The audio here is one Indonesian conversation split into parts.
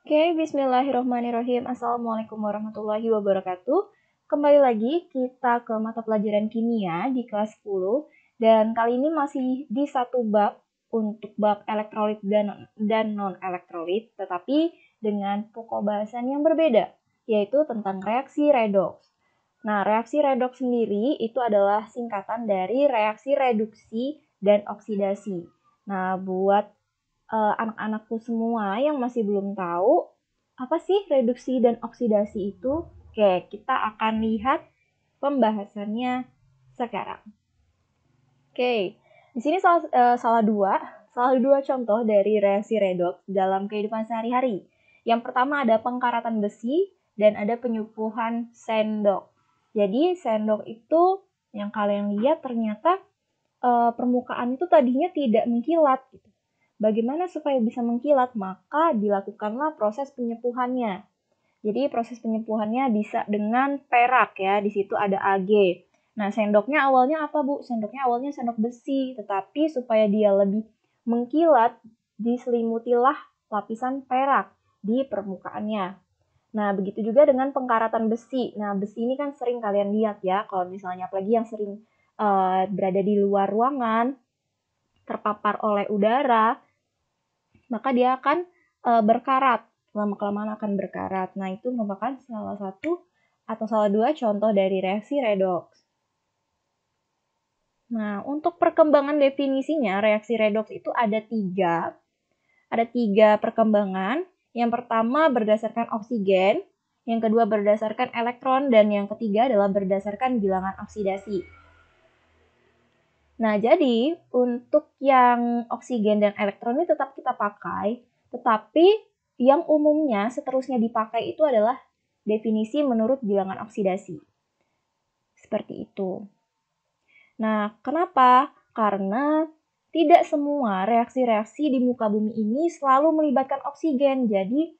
Oke, okay, bismillahirrohmanirrohim. Assalamualaikum warahmatullahi wabarakatuh. Kembali lagi kita ke mata pelajaran kimia di kelas 10 dan kali ini masih di satu bab untuk bab elektrolit dan dan non elektrolit tetapi dengan pokok bahasan yang berbeda yaitu tentang reaksi redox. Nah, reaksi redox sendiri itu adalah singkatan dari reaksi reduksi dan oksidasi. Nah, buat uh, anak-anakku semua yang masih belum tahu apa sih reduksi dan oksidasi itu. Oke, kita akan lihat pembahasannya sekarang. Oke, di sini salah, uh, salah dua, salah dua contoh dari reaksi redox dalam kehidupan sehari-hari. Yang pertama ada pengkaratan besi dan ada penyupuhan sendok. Jadi sendok itu yang kalian lihat ternyata e, permukaan itu tadinya tidak mengkilat gitu. Bagaimana supaya bisa mengkilat? Maka dilakukanlah proses penyepuhannya. Jadi proses penyepuhannya bisa dengan perak ya, di situ ada Ag. Nah, sendoknya awalnya apa, Bu? Sendoknya awalnya sendok besi, tetapi supaya dia lebih mengkilat, diselimutilah lapisan perak di permukaannya. Nah, begitu juga dengan pengkaratan besi. Nah, besi ini kan sering kalian lihat ya, kalau misalnya apalagi yang sering uh, berada di luar ruangan, terpapar oleh udara, maka dia akan e, berkarat lama kelamaan akan berkarat. Nah itu merupakan salah satu atau salah dua contoh dari reaksi redox. Nah, untuk perkembangan definisinya, reaksi redox itu ada tiga. Ada tiga perkembangan. Yang pertama berdasarkan oksigen, yang kedua berdasarkan elektron, dan yang ketiga adalah berdasarkan bilangan oksidasi. Nah, jadi untuk yang oksigen dan elektron ini tetap kita pakai, tetapi yang umumnya seterusnya dipakai itu adalah definisi menurut bilangan oksidasi. Seperti itu. Nah, kenapa? Karena tidak semua reaksi-reaksi di muka bumi ini selalu melibatkan oksigen. Jadi,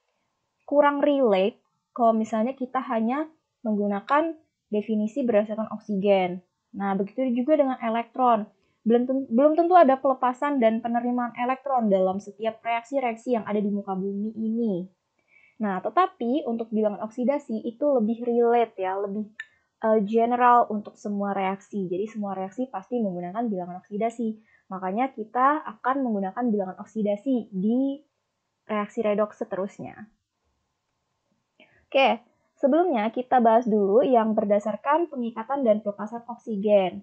kurang relate kalau misalnya kita hanya menggunakan definisi berdasarkan oksigen. Nah, begitu juga dengan elektron. Belum tentu, belum tentu ada pelepasan dan penerimaan elektron dalam setiap reaksi-reaksi yang ada di muka bumi ini. Nah, tetapi untuk bilangan oksidasi itu lebih relate ya, lebih uh, general untuk semua reaksi. Jadi semua reaksi pasti menggunakan bilangan oksidasi. Makanya kita akan menggunakan bilangan oksidasi di reaksi redoks seterusnya. Oke, Sebelumnya kita bahas dulu yang berdasarkan pengikatan dan pelepasan oksigen.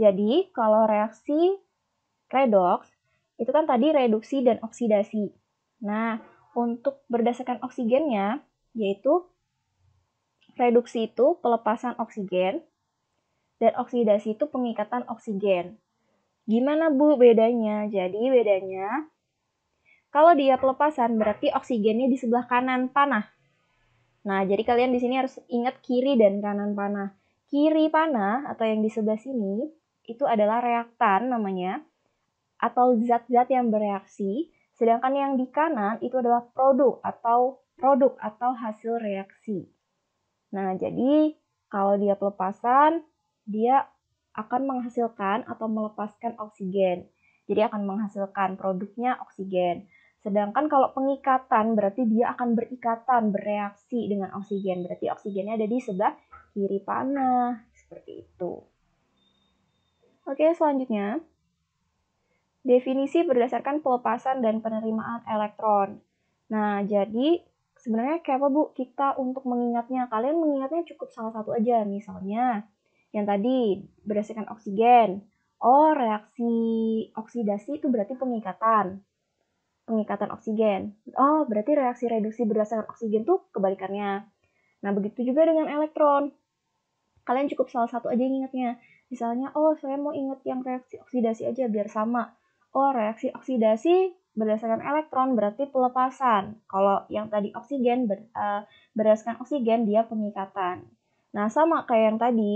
Jadi, kalau reaksi redox itu kan tadi reduksi dan oksidasi. Nah, untuk berdasarkan oksigennya yaitu reduksi itu pelepasan oksigen dan oksidasi itu pengikatan oksigen. Gimana Bu bedanya? Jadi bedanya kalau dia pelepasan berarti oksigennya di sebelah kanan panah Nah, jadi kalian di sini harus ingat kiri dan kanan panah. Kiri panah atau yang di sebelah sini itu adalah reaktan namanya atau zat-zat yang bereaksi, sedangkan yang di kanan itu adalah produk atau produk atau hasil reaksi. Nah, jadi kalau dia pelepasan, dia akan menghasilkan atau melepaskan oksigen. Jadi akan menghasilkan produknya oksigen. Sedangkan kalau pengikatan berarti dia akan berikatan, bereaksi dengan oksigen. Berarti oksigennya ada di sebelah kiri panah, seperti itu. Oke, selanjutnya. Definisi berdasarkan pelepasan dan penerimaan elektron. Nah, jadi sebenarnya kayak apa Bu kita untuk mengingatnya? Kalian mengingatnya cukup salah satu aja, misalnya yang tadi berdasarkan oksigen. Oh, reaksi oksidasi itu berarti pengikatan pengikatan oksigen. Oh, berarti reaksi reduksi berdasarkan oksigen tuh kebalikannya. Nah, begitu juga dengan elektron. Kalian cukup salah satu aja yang ingatnya. Misalnya, oh saya mau ingat yang reaksi oksidasi aja biar sama. Oh, reaksi oksidasi berdasarkan elektron berarti pelepasan. Kalau yang tadi oksigen ber, uh, berdasarkan oksigen dia pengikatan. Nah, sama kayak yang tadi,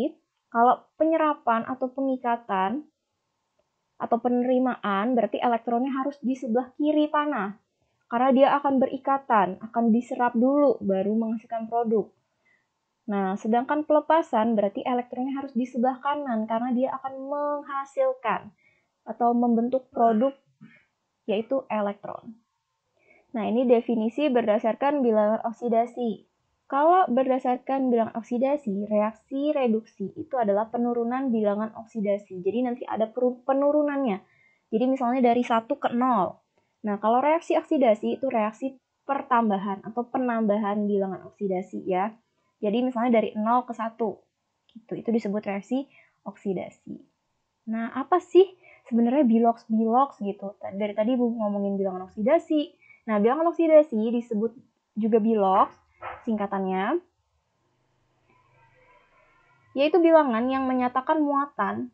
kalau penyerapan atau pengikatan atau penerimaan, berarti elektronnya harus di sebelah kiri tanah Karena dia akan berikatan, akan diserap dulu, baru menghasilkan produk. Nah, sedangkan pelepasan berarti elektronnya harus di sebelah kanan karena dia akan menghasilkan atau membentuk produk yaitu elektron. Nah, ini definisi berdasarkan bilangan oksidasi. Kalau berdasarkan bilangan oksidasi, reaksi reduksi itu adalah penurunan bilangan oksidasi. Jadi nanti ada penurunannya. Jadi misalnya dari 1 ke 0. Nah, kalau reaksi oksidasi itu reaksi pertambahan atau penambahan bilangan oksidasi ya. Jadi misalnya dari 0 ke 1. Gitu, itu disebut reaksi oksidasi. Nah, apa sih sebenarnya bilox-bilox gitu? Dari tadi Bu ngomongin bilangan oksidasi. Nah, bilangan oksidasi disebut juga bilox singkatannya, yaitu bilangan yang menyatakan muatan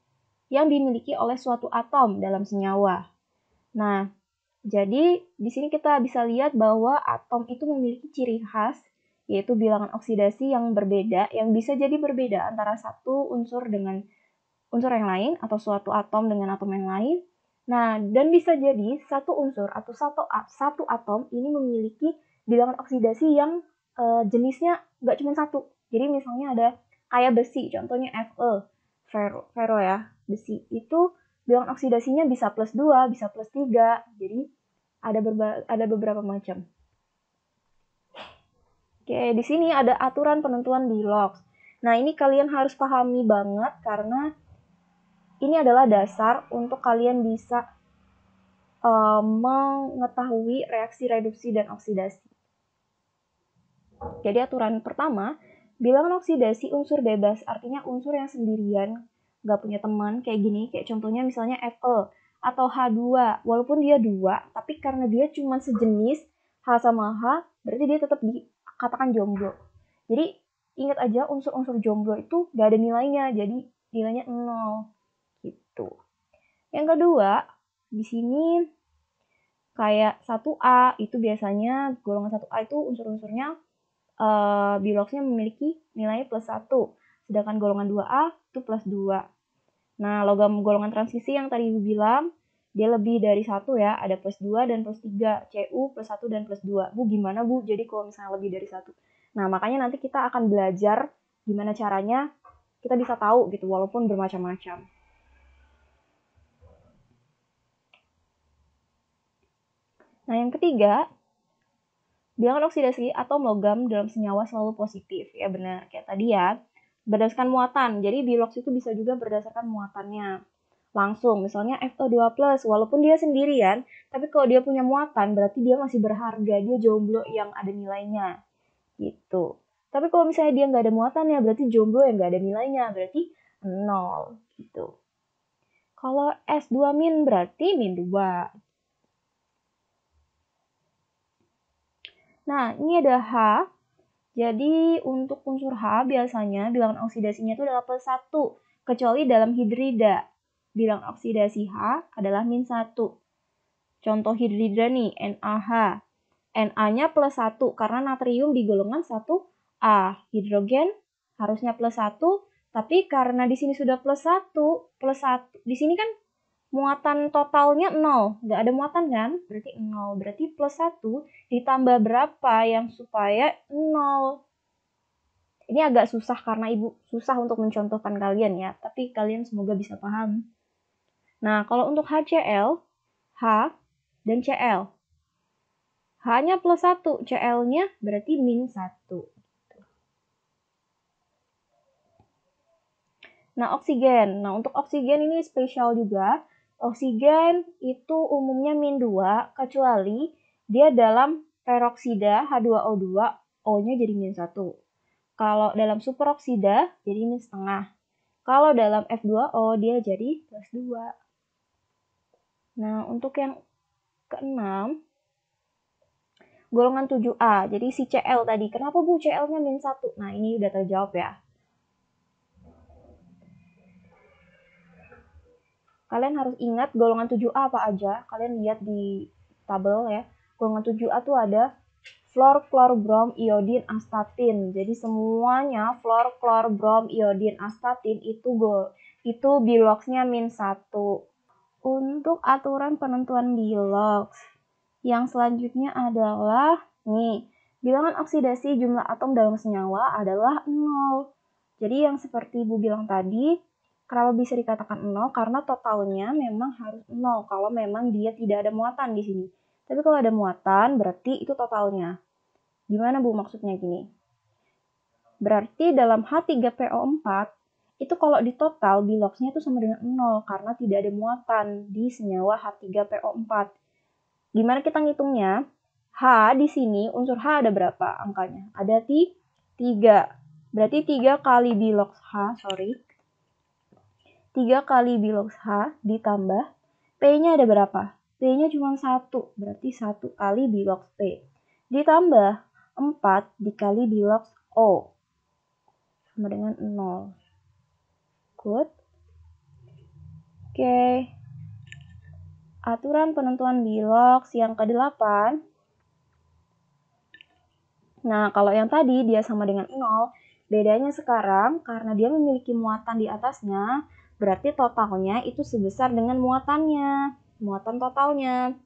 yang dimiliki oleh suatu atom dalam senyawa. Nah, jadi di sini kita bisa lihat bahwa atom itu memiliki ciri khas yaitu bilangan oksidasi yang berbeda yang bisa jadi berbeda antara satu unsur dengan unsur yang lain atau suatu atom dengan atom yang lain. Nah, dan bisa jadi satu unsur atau satu satu atom ini memiliki bilangan oksidasi yang uh, jenisnya nggak cuma satu. Jadi misalnya ada kaya besi, contohnya Fe, ferro, ferro ya, besi. Itu bilang oksidasinya bisa plus 2, bisa plus 3. Jadi ada, ada beberapa macam. Oke, di sini ada aturan penentuan logs. Nah, ini kalian harus pahami banget karena ini adalah dasar untuk kalian bisa um, mengetahui reaksi reduksi dan oksidasi. Jadi aturan pertama, bilangan oksidasi unsur bebas artinya unsur yang sendirian, nggak punya teman kayak gini, kayak contohnya misalnya Fe atau H2, walaupun dia dua, tapi karena dia cuma sejenis H sama H, berarti dia tetap dikatakan jomblo. Jadi ingat aja unsur-unsur jomblo itu gak ada nilainya, jadi nilainya nol gitu. Yang kedua, di sini kayak 1A itu biasanya golongan 1A itu unsur-unsurnya uh, eh, biloxnya memiliki nilai plus 1, sedangkan golongan 2A itu plus 2. Nah, logam golongan transisi yang tadi ibu bilang, dia lebih dari satu ya, ada plus 2 dan plus 3, CU plus 1 dan plus 2. Bu, gimana Bu? Jadi kalau misalnya lebih dari satu. Nah, makanya nanti kita akan belajar gimana caranya kita bisa tahu gitu, walaupun bermacam-macam. Nah, yang ketiga, bilangan oksidasi atau logam dalam senyawa selalu positif. Ya benar, kayak tadi ya. Berdasarkan muatan, jadi bilox itu bisa juga berdasarkan muatannya langsung. Misalnya FO2+, walaupun dia sendirian, tapi kalau dia punya muatan, berarti dia masih berharga, dia jomblo yang ada nilainya. Gitu. Tapi kalau misalnya dia nggak ada muatannya berarti jomblo yang nggak ada nilainya, berarti nol gitu. Kalau S2 min berarti min 2 Nah, ini ada H. Jadi, untuk unsur H biasanya bilangan oksidasinya itu adalah plus 1, kecuali dalam hidrida. Bilangan oksidasi H adalah min 1. Contoh hidrida nih, NaH. Na-nya plus 1 karena natrium di golongan 1A. Hidrogen harusnya plus 1, tapi karena di sini sudah plus 1, plus 1, di sini kan muatan totalnya 0. Nggak ada muatan kan? Berarti 0. Berarti plus 1 ditambah berapa yang supaya 0. Ini agak susah karena ibu susah untuk mencontohkan kalian ya. Tapi kalian semoga bisa paham. Nah, kalau untuk HCl, H dan Cl. H-nya plus 1, Cl-nya berarti min 1. Nah, oksigen. Nah, untuk oksigen ini spesial juga Oksigen itu umumnya min 2 kecuali dia dalam peroksida H2O2, O-nya jadi min 1. Kalau dalam superoksida jadi min setengah. Kalau dalam F2O dia jadi plus 2. Nah, untuk yang keenam, golongan 7A. Jadi si Cl tadi, kenapa Bu Cl-nya min 1? Nah, ini udah terjawab ya. kalian harus ingat golongan 7A apa aja. Kalian lihat di tabel ya. Golongan 7A tuh ada fluor, brom, iodin, astatin. Jadi semuanya fluor, brom, iodin, astatin itu gol itu biloxnya min 1. Untuk aturan penentuan bilox, yang selanjutnya adalah nih, bilangan oksidasi jumlah atom dalam senyawa adalah 0. Jadi yang seperti Bu bilang tadi, Kenapa bisa dikatakan nol? Karena totalnya memang harus nol kalau memang dia tidak ada muatan di sini. Tapi kalau ada muatan, berarti itu totalnya. Gimana Bu maksudnya gini? Berarti dalam H3PO4, itu kalau di total biloxnya itu sama dengan nol karena tidak ada muatan di senyawa H3PO4. Gimana kita ngitungnya? H di sini, unsur H ada berapa angkanya? Ada 3. Berarti 3 kali biloks H, sorry. 3 kali bilogs H ditambah P-nya ada berapa? P-nya cuma 1, berarti 1 kali bilogs P. Ditambah 4 dikali bilogs O. Sama dengan 0. Good. Oke. Okay. Aturan penentuan bilogs yang ke-8. Nah, kalau yang tadi dia sama dengan 0, bedanya sekarang karena dia memiliki muatan di atasnya, Berarti totalnya itu sebesar dengan muatannya, muatan totalnya.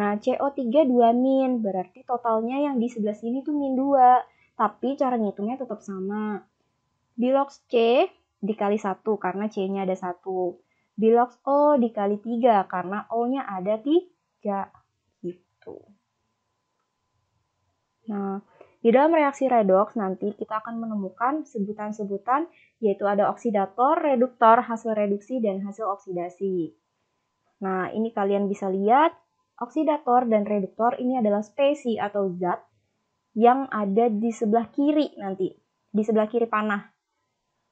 Nah, CO3 2 min, berarti totalnya yang di sebelah sini tuh min 2, tapi cara ngitungnya tetap sama. Bilox C dikali 1 karena C-nya ada 1. Bilox O dikali 3 karena O-nya ada 3. Gitu. Nah, di dalam reaksi redox nanti kita akan menemukan sebutan-sebutan yaitu ada oksidator, reduktor, hasil reduksi, dan hasil oksidasi. Nah, ini kalian bisa lihat, oksidator dan reduktor ini adalah spesi atau zat yang ada di sebelah kiri nanti, di sebelah kiri panah.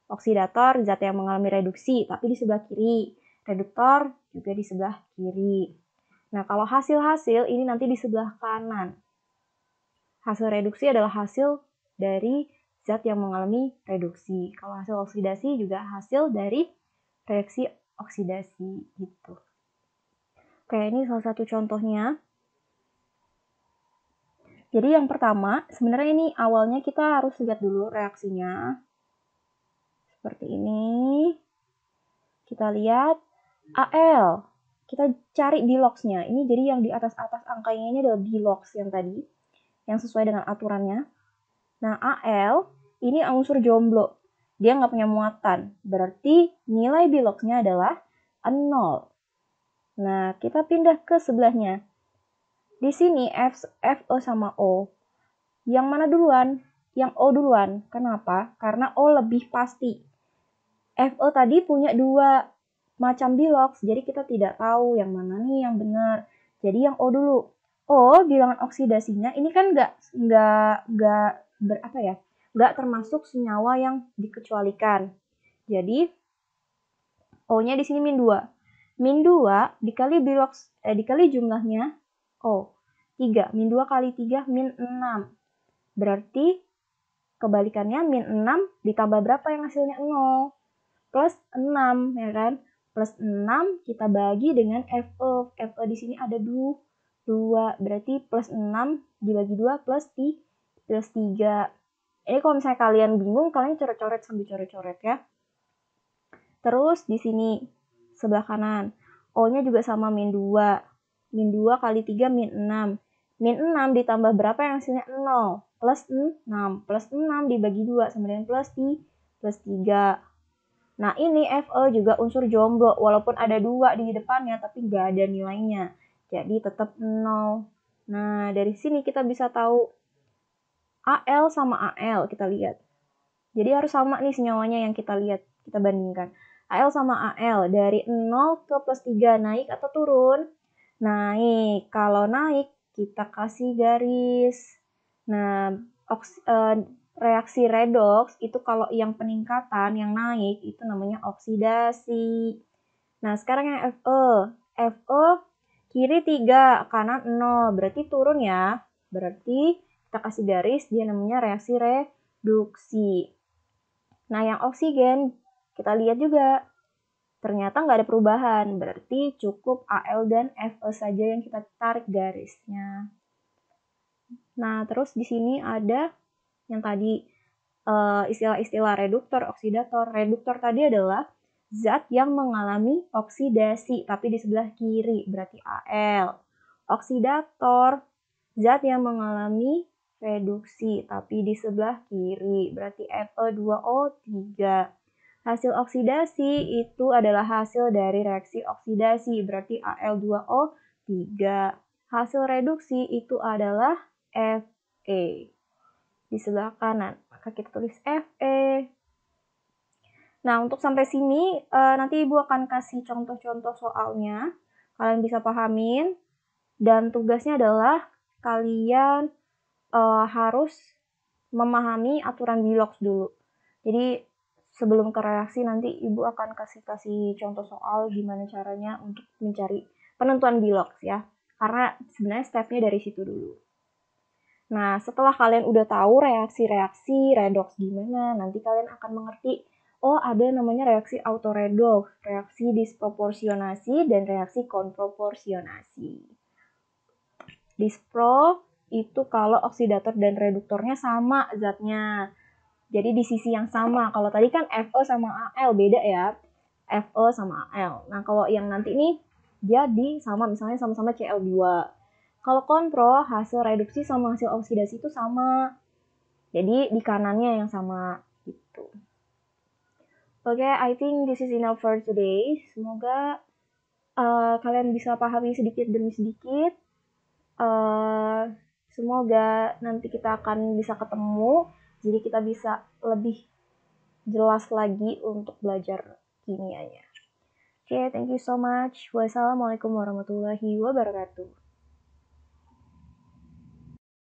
Oksidator, zat yang mengalami reduksi, tapi di sebelah kiri. Reduktor juga di sebelah kiri. Nah, kalau hasil-hasil ini nanti di sebelah kanan hasil reduksi adalah hasil dari zat yang mengalami reduksi. Kalau hasil oksidasi juga hasil dari reaksi oksidasi gitu. Oke, ini salah satu contohnya. Jadi yang pertama, sebenarnya ini awalnya kita harus lihat dulu reaksinya. Seperti ini. Kita lihat AL. Kita cari biloxnya. Ini jadi yang di atas-atas angkanya ini adalah bilox yang tadi yang sesuai dengan aturannya. Nah, AL ini unsur jomblo. Dia nggak punya muatan. Berarti nilai biloknya adalah 0. Nah, kita pindah ke sebelahnya. Di sini F, F, O sama O. Yang mana duluan? Yang O duluan. Kenapa? Karena O lebih pasti. F, O tadi punya dua macam biloks, jadi kita tidak tahu yang mana nih yang benar. Jadi yang O dulu. Oh, bilangan oksidasinya ini kan nggak nggak nggak berapa ya? Nggak termasuk senyawa yang dikecualikan. Jadi O-nya di sini min 2. Min 2 dikali biloks eh, dikali jumlahnya O. 3. Min 2 kali 3 min 6. Berarti kebalikannya min 6 ditambah berapa yang hasilnya 0? Plus 6 ya kan? Plus 6 kita bagi dengan FE. FE di sini ada 2. 2. Berarti plus 6 dibagi 2 plus 3. Plus 3. Ini kalau misalnya kalian bingung, kalian coret-coret sambil coret-coret ya. Terus di sini, sebelah kanan. O-nya juga sama min 2. Min 2 kali 3 min 6. Min 6 ditambah berapa yang hasilnya 0. Plus 6. Plus 6 dibagi 2 sama dengan plus 3. Plus 3. Nah, ini FE juga unsur jomblo, walaupun ada dua di depannya, tapi nggak ada nilainya. Jadi tetap 0. Nah, dari sini kita bisa tahu AL sama AL kita lihat. Jadi harus sama nih senyawanya yang kita lihat, kita bandingkan. AL sama AL dari 0 ke plus 3 naik atau turun? Naik. Kalau naik, kita kasih garis. Nah, oks, eh, reaksi redox itu kalau yang peningkatan, yang naik, itu namanya oksidasi. Nah, sekarang yang FE. FE Kiri 3, kanan 0, berarti turun ya. Berarti kita kasih garis, dia namanya reaksi reduksi. Nah, yang oksigen, kita lihat juga. Ternyata nggak ada perubahan, berarti cukup AL dan FE saja yang kita tarik garisnya. Nah, terus di sini ada yang tadi eh, istilah-istilah reduktor, oksidator. Reduktor tadi adalah zat yang mengalami oksidasi, tapi di sebelah kiri, berarti Al. Oksidator, zat yang mengalami reduksi, tapi di sebelah kiri, berarti Fe2O3. Hasil oksidasi itu adalah hasil dari reaksi oksidasi, berarti Al2O3. Hasil reduksi itu adalah Fe di sebelah kanan. Maka kita tulis Fe Nah, untuk sampai sini uh, nanti Ibu akan kasih contoh-contoh soalnya. Kalian bisa pahamin dan tugasnya adalah kalian uh, harus memahami aturan Bilox dulu. Jadi sebelum ke reaksi nanti Ibu akan kasih-kasih contoh soal gimana caranya untuk mencari penentuan Bilox ya. Karena sebenarnya stepnya dari situ dulu. Nah, setelah kalian udah tahu reaksi-reaksi, redox gimana, nanti kalian akan mengerti oh ada namanya reaksi autoredox, reaksi disproporsionasi, dan reaksi konproporsionasi. Dispro itu kalau oksidator dan reduktornya sama zatnya. Jadi di sisi yang sama. Kalau tadi kan Fo sama AL beda ya. Fo sama AL. Nah, kalau yang nanti ini dia di sama misalnya sama-sama Cl2. Kalau kontro hasil reduksi sama hasil oksidasi itu sama. Jadi di kanannya yang sama gitu. Oke, okay, I think this is enough for today. Semoga uh, kalian bisa pahami sedikit demi sedikit. Uh, semoga nanti kita akan bisa ketemu, jadi kita bisa lebih jelas lagi untuk belajar kimianya. Oke, okay, thank you so much. Wassalamualaikum warahmatullahi wabarakatuh.